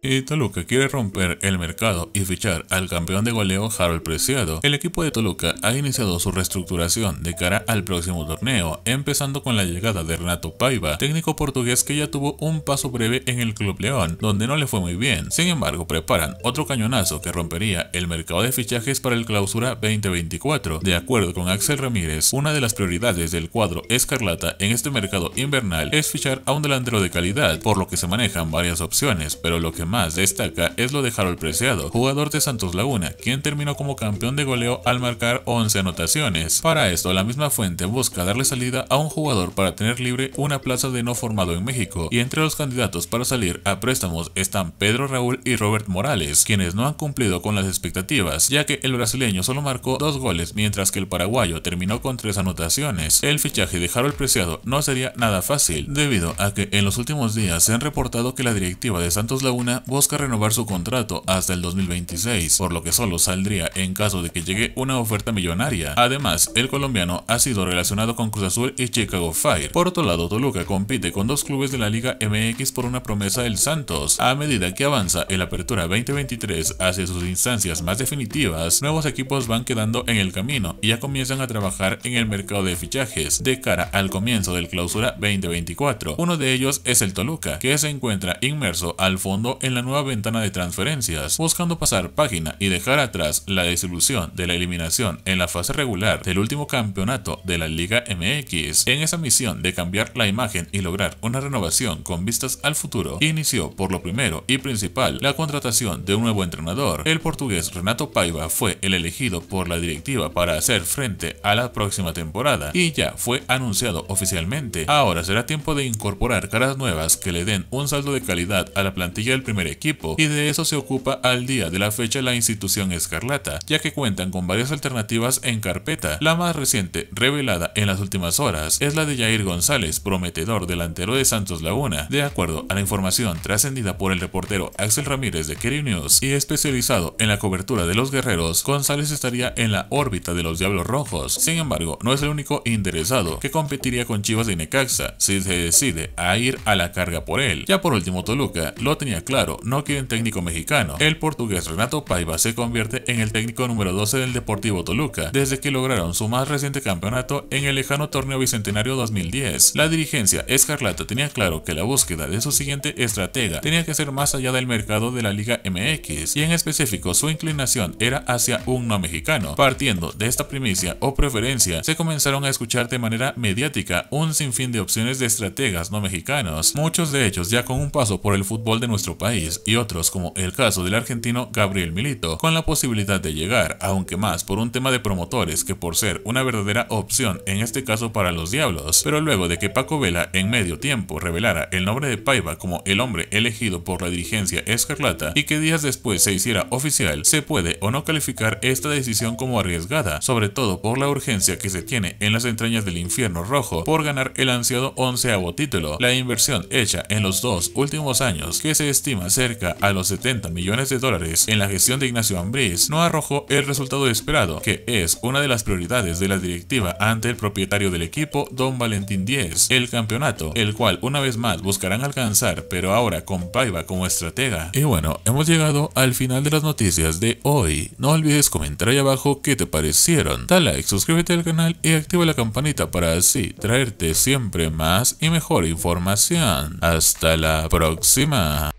Y Toluca quiere romper el mercado y fichar al campeón de goleo Harold Preciado. El equipo de Toluca ha iniciado su reestructuración de cara al próximo torneo, empezando con la llegada de Renato Paiva, técnico portugués que ya tuvo un paso breve en el Club León, donde no le fue muy bien. Sin embargo, preparan otro cañonazo que rompería el mercado de fichajes para el clausura 2024. De acuerdo con Axel Ramírez, una de las prioridades del cuadro escarlata en este mercado invernal es fichar a un delantero de calidad, por lo que se manejan varias opciones, pero lo que más destaca es lo de Harold Preciado, jugador de Santos Laguna, quien terminó como campeón de goleo al marcar 11 anotaciones. Para esto, la misma fuente busca darle salida a un jugador para tener libre una plaza de no formado en México, y entre los candidatos para salir a préstamos están Pedro Raúl y Robert Morales, quienes no han cumplido con las expectativas, ya que el brasileño solo marcó dos goles mientras que el paraguayo terminó con tres anotaciones. El fichaje de Harold Preciado no sería nada fácil, debido a que en los últimos días se han reportado que la directiva de Santos Laguna busca renovar su contrato hasta el 2026, por lo que solo saldría en caso de que llegue una oferta millonaria. Además, el colombiano ha sido relacionado con Cruz Azul y Chicago Fire. Por otro lado, Toluca compite con dos clubes de la Liga MX por una promesa del Santos. A medida que avanza el Apertura 2023 hacia sus instancias más definitivas, nuevos equipos van quedando en el camino y ya comienzan a trabajar en el mercado de fichajes de cara al comienzo del Clausura 2024. Uno de ellos es el Toluca, que se encuentra inmerso al fondo en en la nueva ventana de transferencias, buscando pasar página y dejar atrás la disolución de la eliminación en la fase regular del último campeonato de la Liga MX. En esa misión de cambiar la imagen y lograr una renovación con vistas al futuro, inició por lo primero y principal la contratación de un nuevo entrenador. El portugués Renato Paiva fue el elegido por la directiva para hacer frente a la próxima temporada y ya fue anunciado oficialmente. Ahora será tiempo de incorporar caras nuevas que le den un salto de calidad a la plantilla del primer equipo, y de eso se ocupa al día de la fecha la institución escarlata, ya que cuentan con varias alternativas en carpeta. La más reciente, revelada en las últimas horas, es la de Jair González, prometedor delantero de Santos Laguna, de acuerdo a la información trascendida por el reportero Axel Ramírez de Kerry News y especializado en la cobertura de los guerreros, González estaría en la órbita de los Diablos Rojos. Sin embargo, no es el único interesado que competiría con Chivas de Necaxa si se decide a ir a la carga por él. Ya por último, Toluca lo tenía claro no quieren técnico mexicano. El portugués Renato Paiva se convierte en el técnico número 12 del Deportivo Toluca, desde que lograron su más reciente campeonato en el lejano torneo bicentenario 2010. La dirigencia escarlata tenía claro que la búsqueda de su siguiente estratega tenía que ser más allá del mercado de la Liga MX, y en específico su inclinación era hacia un no mexicano. Partiendo de esta primicia o preferencia, se comenzaron a escuchar de manera mediática un sinfín de opciones de estrategas no mexicanos, muchos de ellos ya con un paso por el fútbol de nuestro país y otros como el caso del argentino Gabriel Milito, con la posibilidad de llegar, aunque más por un tema de promotores que por ser una verdadera opción en este caso para los Diablos, pero luego de que Paco Vela en medio tiempo revelara el nombre de Paiva como el hombre elegido por la dirigencia escarlata y que días después se hiciera oficial, se puede o no calificar esta decisión como arriesgada, sobre todo por la urgencia que se tiene en las entrañas del infierno rojo por ganar el ansiado onceavo título, la inversión hecha en los dos últimos años que se estima Cerca a los 70 millones de dólares en la gestión de Ignacio Ambriz, no arrojó el resultado esperado, que es una de las prioridades de la directiva ante el propietario del equipo, Don Valentín 10, el campeonato, el cual una vez más buscarán alcanzar, pero ahora con Paiva como estratega. Y bueno, hemos llegado al final de las noticias de hoy. No olvides comentar ahí abajo qué te parecieron. Da like, suscríbete al canal y activa la campanita para así traerte siempre más y mejor información. Hasta la próxima.